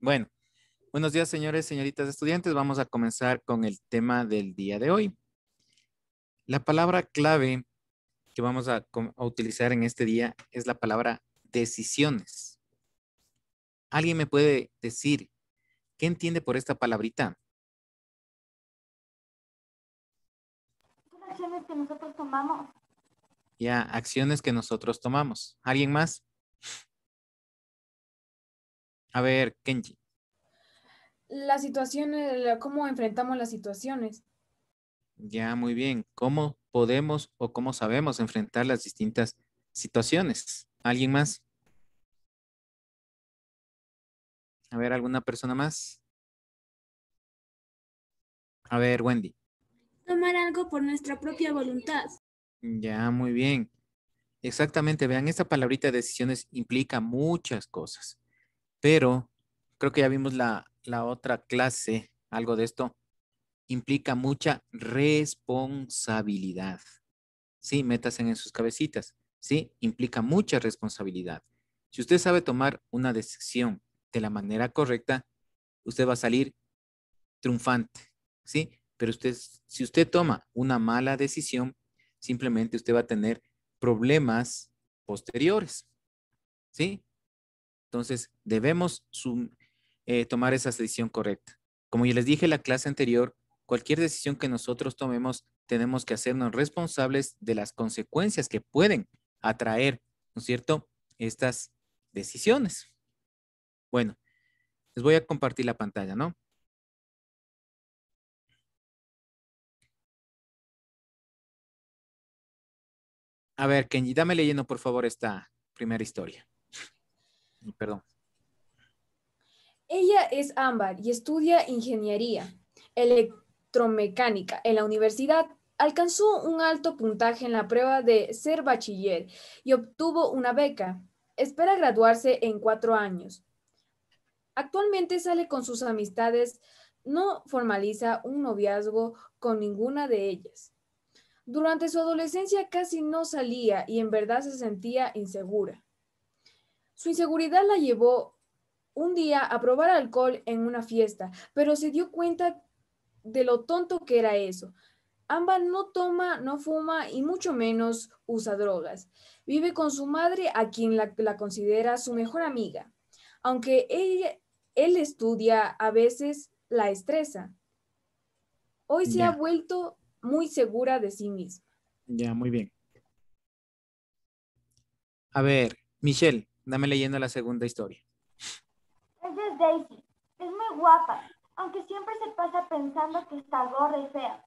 Bueno, buenos días señores, señoritas estudiantes. Vamos a comenzar con el tema del día de hoy. La palabra clave que vamos a, utilizar en este día es la palabra decisiones. ¿Alguien me puede decir qué entiende por esta palabrita? Acciones que nosotros tomamos. Ya, acciones que nosotros tomamos. ¿Alguien más? A ver, Kenji. Las situaciones, eh, cómo enfrentamos las situaciones. Ya, muy bien. ¿Cómo podemos o cómo sabemos enfrentar las distintas situaciones? ¿Alguien más? A ver, ¿alguna persona más? A ver, Wendy. Tomar algo por nuestra propia voluntad. Ya, muy bien. Exactamente, vean, esta palabrita de decisiones implica muchas cosas pero creo que ya vimos la, otra clase, algo de esto, implica mucha responsabilidad. Sí, métase en sus cabecitas. Sí, implica mucha responsabilidad. Si usted sabe tomar una decisión de la manera correcta, usted va a salir triunfante, ¿sí? Pero usted, si usted toma una mala decisión, simplemente usted va a tener problemas posteriores, ¿sí? Entonces, debemos eh, tomar esa decisión correcta. Como ya les dije en la clase anterior, cualquier decisión que nosotros tomemos, tenemos que hacernos responsables de las consecuencias que pueden atraer, ¿no es cierto?, estas decisiones. Bueno, les voy a compartir la pantalla, ¿no? A ver, Kenji, dame leyendo, por favor, esta primera historia. Perdón. Ella es Ámbar y estudia ingeniería electromecánica en la universidad. Alcanzó un alto puntaje en la prueba de ser bachiller y obtuvo una beca. Espera graduarse en cuatro años. Actualmente sale con sus amistades, no formaliza un noviazgo con ninguna de ellas. Durante su adolescencia casi no salía y en verdad se sentía insegura. Su inseguridad la llevó un día a probar alcohol en una fiesta, pero se dio cuenta de lo tonto que era eso. Amba no toma, no fuma y mucho menos usa drogas. Vive con su madre, a quien la, considera su mejor amiga. Aunque él estudia, a veces la estresa. Hoy se ha vuelto muy segura de sí misma. Ya, muy bien. A ver, Michelle, Dame leyendo la segunda historia. es Daisy. Es muy guapa, aunque siempre se pasa pensando que está gorda y fea.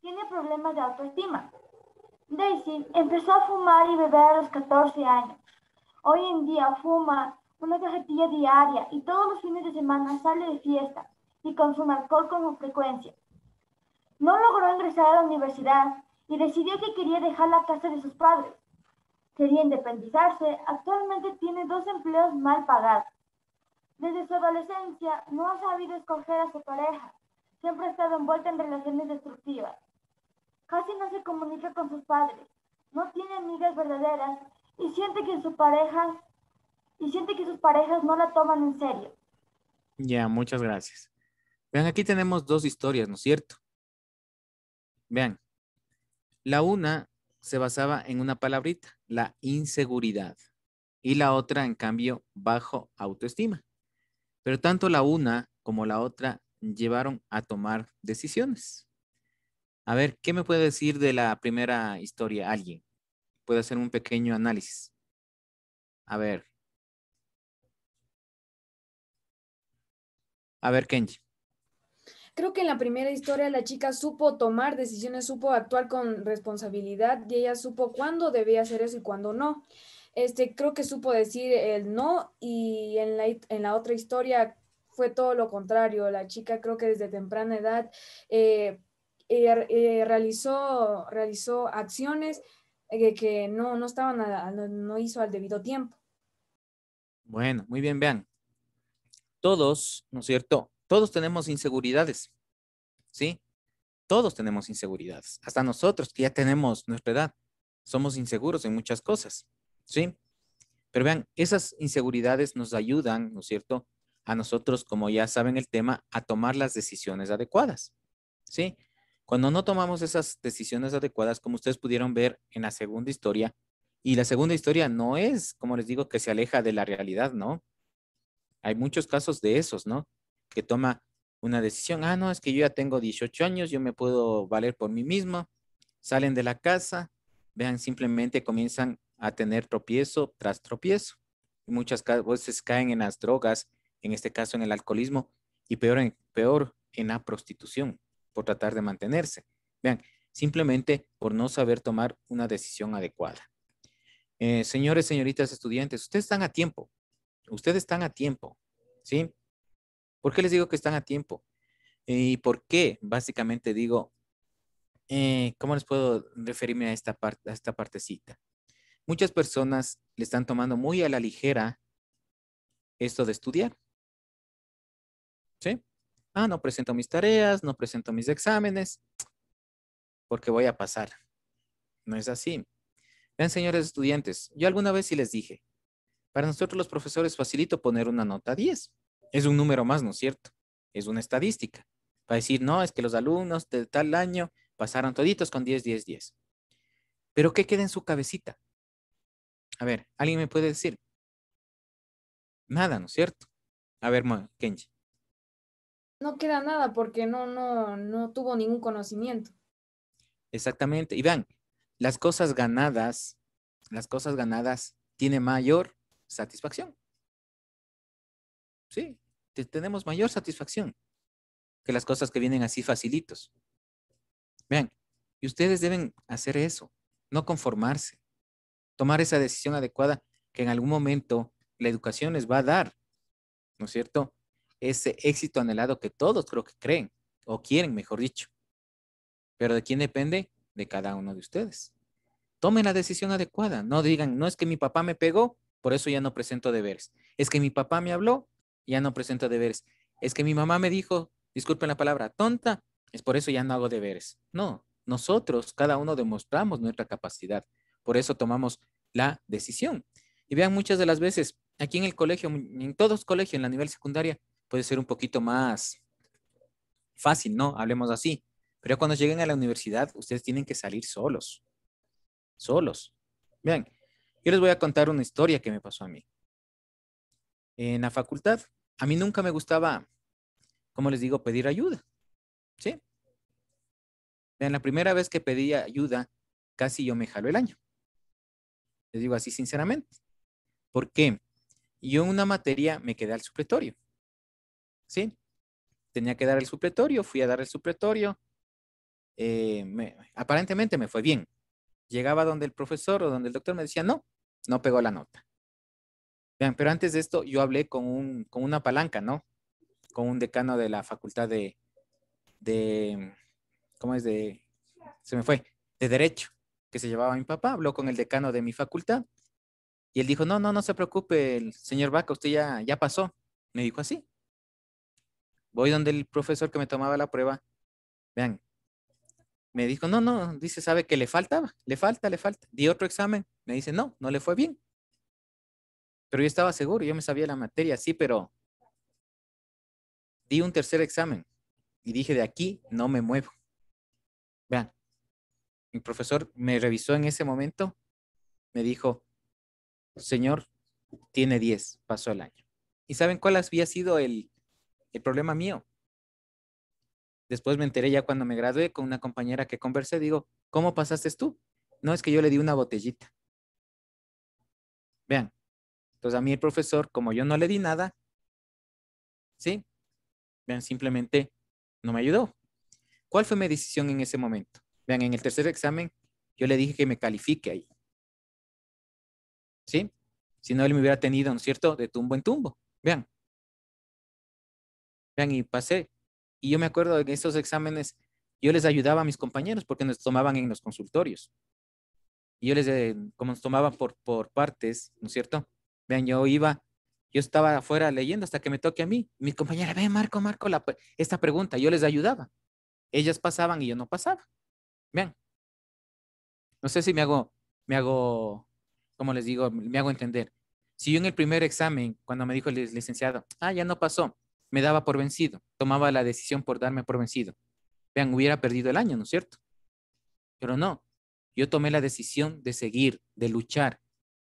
Tiene problemas de autoestima. Daisy empezó a fumar y beber a los 14 años. Hoy en día fuma una cajetilla diaria y todos los fines de semana sale de fiesta y consume alcohol con frecuencia. No logró ingresar a la universidad y decidió que quería dejar la casa de sus padres quería independizarse, actualmente tiene dos empleos mal pagados. Desde su adolescencia no ha sabido escoger a su pareja, siempre ha estado envuelta en relaciones destructivas. Casi no se comunica con sus padres, no tiene amigas verdaderas y siente que sus parejas y siente que sus parejas no la toman en serio. Ya, muchas gracias. Vean, aquí tenemos dos historias, ¿no es cierto? Vean, la una se basaba en una palabrita, la inseguridad, y la otra, en cambio, bajo autoestima. Pero tanto la una como la otra llevaron a tomar decisiones. A ver, ¿qué me puede decir de la primera historia alguien? Puede hacer un pequeño análisis. A ver. A ver, Kenji. Creo que en la primera historia la chica supo tomar decisiones, supo actuar con responsabilidad y ella supo cuándo debía hacer eso y cuándo no. Este, creo que supo decir el no y en la, en la otra historia fue todo lo contrario. La chica creo que desde temprana edad eh, er, eh, realizó, realizó acciones eh, que no, estaban, no hizo al debido tiempo. Bueno, muy bien, vean. Todos, ¿no es cierto? Todos tenemos inseguridades, ¿sí? Todos tenemos inseguridades, hasta nosotros que ya tenemos nuestra edad, somos inseguros en muchas cosas, ¿sí? Pero vean, esas inseguridades nos ayudan, ¿no es cierto?, a nosotros, como ya saben el tema, a tomar las decisiones adecuadas, ¿sí? Cuando no tomamos esas decisiones adecuadas, como ustedes pudieron ver en la segunda historia, y la segunda historia no es, como les digo, que se aleja de la realidad, ¿no? Hay muchos casos de esos, ¿no? que toma una decisión, ah, no, es que yo ya tengo 18 años, yo me puedo valer por mí mismo, salen de la casa, vean, simplemente comienzan a tener tropiezo tras tropiezo. muchas veces caen en las drogas, en este caso en el alcoholismo, y peor en, peor en la prostitución, por tratar de mantenerse. Vean, simplemente por no saber tomar una decisión adecuada. Eh, señores, señoritas, estudiantes, ustedes están a tiempo. Ustedes están a tiempo, ¿sí? ¿Por qué les digo que están a tiempo? ¿Y por qué? Básicamente digo, eh, ¿cómo les puedo referirme a esta, a esta partecita? Muchas personas le están tomando muy a la ligera esto de estudiar. ¿Sí? Ah, no presento mis tareas, no presento mis exámenes, porque voy a pasar. No es así. Vean, señores estudiantes, yo alguna vez sí les dije, para nosotros los profesores facilito poner una nota 10 es un número más, ¿no es cierto? Es una estadística. Para decir, no, es que los alumnos de tal año pasaron toditos con 10, 10, 10. Pero ¿qué queda en su cabecita? A ver, ¿alguien me puede decir? Nada, ¿no es cierto? A ver, Kenji. No queda nada porque no, no, no tuvo ningún conocimiento. Exactamente. Y vean, las cosas ganadas, las cosas ganadas tienen mayor satisfacción. Sí, tenemos mayor satisfacción que las cosas que vienen así facilitos. Vean, y ustedes deben hacer eso, no conformarse, tomar esa decisión adecuada que en algún momento la educación les va a dar, ¿no es cierto? Ese éxito anhelado que todos creo que creen o quieren, mejor dicho. Pero ¿de quién depende? De cada uno de ustedes. Tomen la decisión adecuada, no digan, no es que mi papá me pegó, por eso ya no presento deberes. Es que mi papá me habló, ya no presento deberes. Es que mi mamá me dijo, disculpen la palabra, tonta, es por eso ya no hago deberes. No, nosotros, cada uno demostramos nuestra capacidad. Por eso tomamos la decisión. Y vean, muchas de las veces, aquí en el colegio, en todos los colegios, en la nivel secundaria, puede ser un poquito más fácil, ¿no? Hablemos así. Pero cuando lleguen a la universidad, ustedes tienen que salir solos. Solos. Vean, yo les voy a contar una historia que me pasó a mí. En la facultad, a mí nunca me gustaba, como les digo, pedir ayuda. ¿Sí? En la primera vez que pedí ayuda, casi yo me jalo el año. Les digo así sinceramente. ¿Por qué? Yo en una materia me quedé al supletorio. ¿Sí? Tenía que dar el supletorio, fui a dar el supletorio. Eh, aparentemente me fue bien. Llegaba donde el profesor o donde el doctor me decía, no, no pegó la nota. Vean, pero antes de esto yo hablé con, un, con una palanca, ¿no? Con un decano de la facultad de, de, ¿cómo es? De, se me fue, de Derecho, que se llevaba mi papá. Habló con el decano de mi facultad y él dijo, no, no, no se preocupe, el señor Vaca, usted ya, ya pasó. Me dijo así. Ah, Voy donde el profesor que me tomaba la prueba. Vean, me dijo, no, no, dice, sabe que le falta le falta, le falta. Di otro examen, me dice, no, no le fue bien. Pero yo estaba seguro, yo me sabía la materia, sí, pero di un tercer examen y dije, de aquí no me muevo. Vean, mi profesor me revisó en ese momento, me dijo, señor, tiene 10, pasó el año. ¿Y saben cuál había sido el, el problema mío? Después me enteré ya cuando me gradué con una compañera que conversé, digo, ¿cómo pasaste tú? No, es que yo le di una botellita. Entonces a mí el profesor, como yo no le di nada, ¿sí? Vean, simplemente no me ayudó. ¿Cuál fue mi decisión en ese momento? Vean, en el tercer examen yo le dije que me califique ahí. ¿Sí? Si no, él me hubiera tenido, ¿no es cierto?, de tumbo en tumbo. Vean. Vean, y pasé. Y yo me acuerdo de que esos exámenes yo les ayudaba a mis compañeros porque nos tomaban en los consultorios. Y yo les, eh, como nos tomaban por partes, ¿no es cierto? Vean, yo iba, yo estaba afuera leyendo hasta que me toque a mí. Mi compañera, ve, Marco, Marco, la, esta pregunta, yo les ayudaba. Ellas pasaban y yo no pasaba. Vean. No sé si me hago, me hago, como les digo, me hago entender. Si yo en el primer examen, cuando me dijo el licenciado, ah, ya no pasó, me daba por vencido, tomaba la decisión por darme por vencido. Vean, hubiera perdido el año, ¿no es cierto? Pero no, yo tomé la decisión de seguir, de luchar,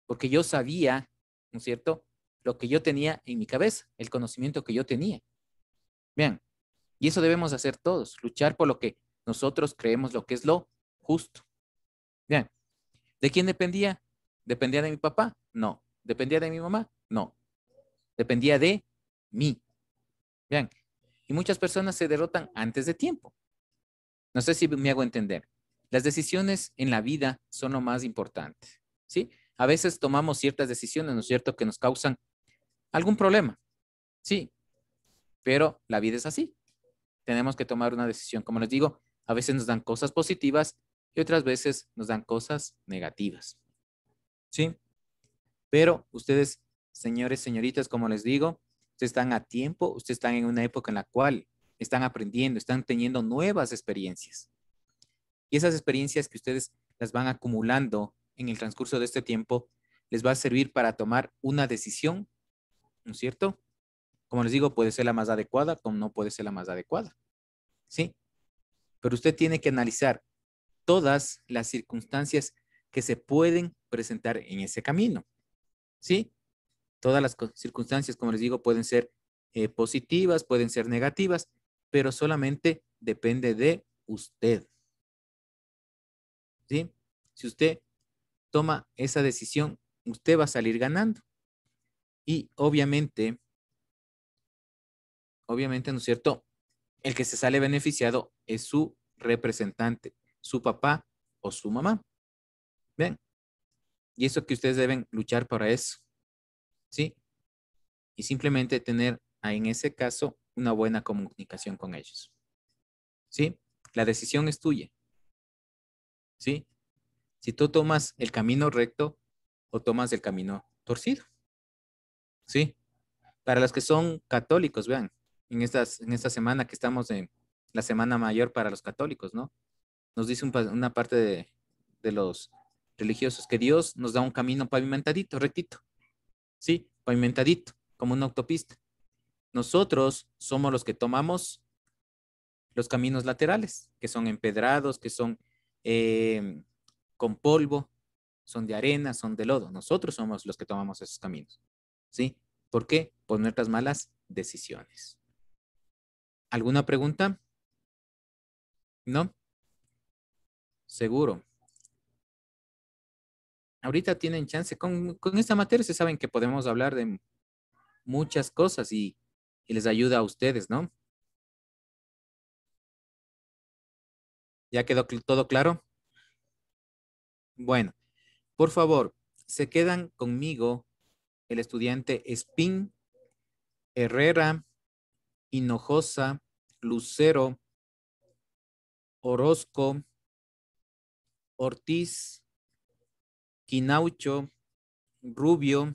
porque yo sabía ¿no es cierto? Lo que yo tenía en mi cabeza, el conocimiento que yo tenía. Bien, y eso debemos hacer todos, luchar por lo que nosotros creemos lo que es lo justo. Bien, ¿de quién dependía? ¿Dependía de mi papá? No. ¿Dependía de mi mamá? No. Dependía de mí. Bien, y muchas personas se derrotan antes de tiempo. No sé si me hago entender. Las decisiones en la vida son lo más importante, ¿sí? a veces tomamos ciertas decisiones, ¿no es cierto?, que nos causan algún problema. Sí, pero la vida es así. Tenemos que tomar una decisión. Como les digo, a veces nos dan cosas positivas y otras veces nos dan cosas negativas. ¿Sí? Pero ustedes, señores, señoritas, como les digo, ustedes están a tiempo, ustedes están en una época en la cual están aprendiendo, están teniendo nuevas experiencias. Y esas experiencias que ustedes las van acumulando en el transcurso de este tiempo les va a servir para tomar una decisión, ¿no es cierto? Como les digo, puede ser la más adecuada, como no puede ser la más adecuada. ¿Sí? Pero usted tiene que analizar todas las circunstancias que se pueden presentar en ese camino. ¿Sí? Todas las circunstancias, como les digo, pueden ser eh, positivas, pueden ser negativas, pero solamente depende de usted. ¿Sí? Si usted toma esa decisión, usted va a salir ganando. Y obviamente, obviamente, ¿no es cierto? El que se sale beneficiado es su representante, su papá o su mamá. ¿Ven? Y eso que ustedes deben luchar para eso. ¿Sí? Y simplemente tener ah, en ese caso una buena comunicación con ellos. ¿Sí? La decisión es tuya. ¿Sí? si tú tomas el camino recto o tomas el camino torcido. ¿Sí? Para los que son católicos, vean, en, estas, en esta semana que estamos en la semana mayor para los católicos, ¿no? Nos dice una parte de, de los religiosos que Dios nos da un camino pavimentadito, rectito. ¿Sí? Pavimentadito, como una autopista. Nosotros somos los que tomamos los caminos laterales, que son empedrados, que son eh, con polvo, son de arena, son de lodo. Nosotros somos los que tomamos esos caminos. ¿Sí? ¿Por qué? Por nuestras malas decisiones. ¿Alguna pregunta? ¿No? Seguro. Ahorita tienen chance. Con, esta materia se saben que podemos hablar de muchas cosas y, y les ayuda a ustedes, ¿no? ¿Ya quedó todo claro? Bueno, por favor, se quedan conmigo el estudiante Espín, Herrera, Hinojosa, Lucero, Orozco, Ortiz, Quinaucho, Rubio,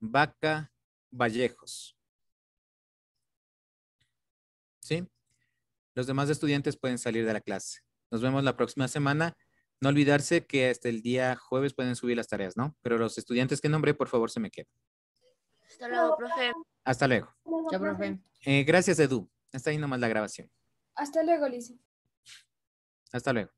Vaca, Vallejos. ¿Sí? Los demás estudiantes pueden salir de la clase. Nos vemos la próxima semana. No olvidarse que hasta el día jueves pueden subir las tareas, ¿no? Pero los estudiantes que nombré, por favor, se me quedan. Hasta luego, profe. Hasta luego. Chao, profe. Eh, gracias, Edu. Está ahí nomás la grabación. Hasta luego, Lisa. Hasta luego.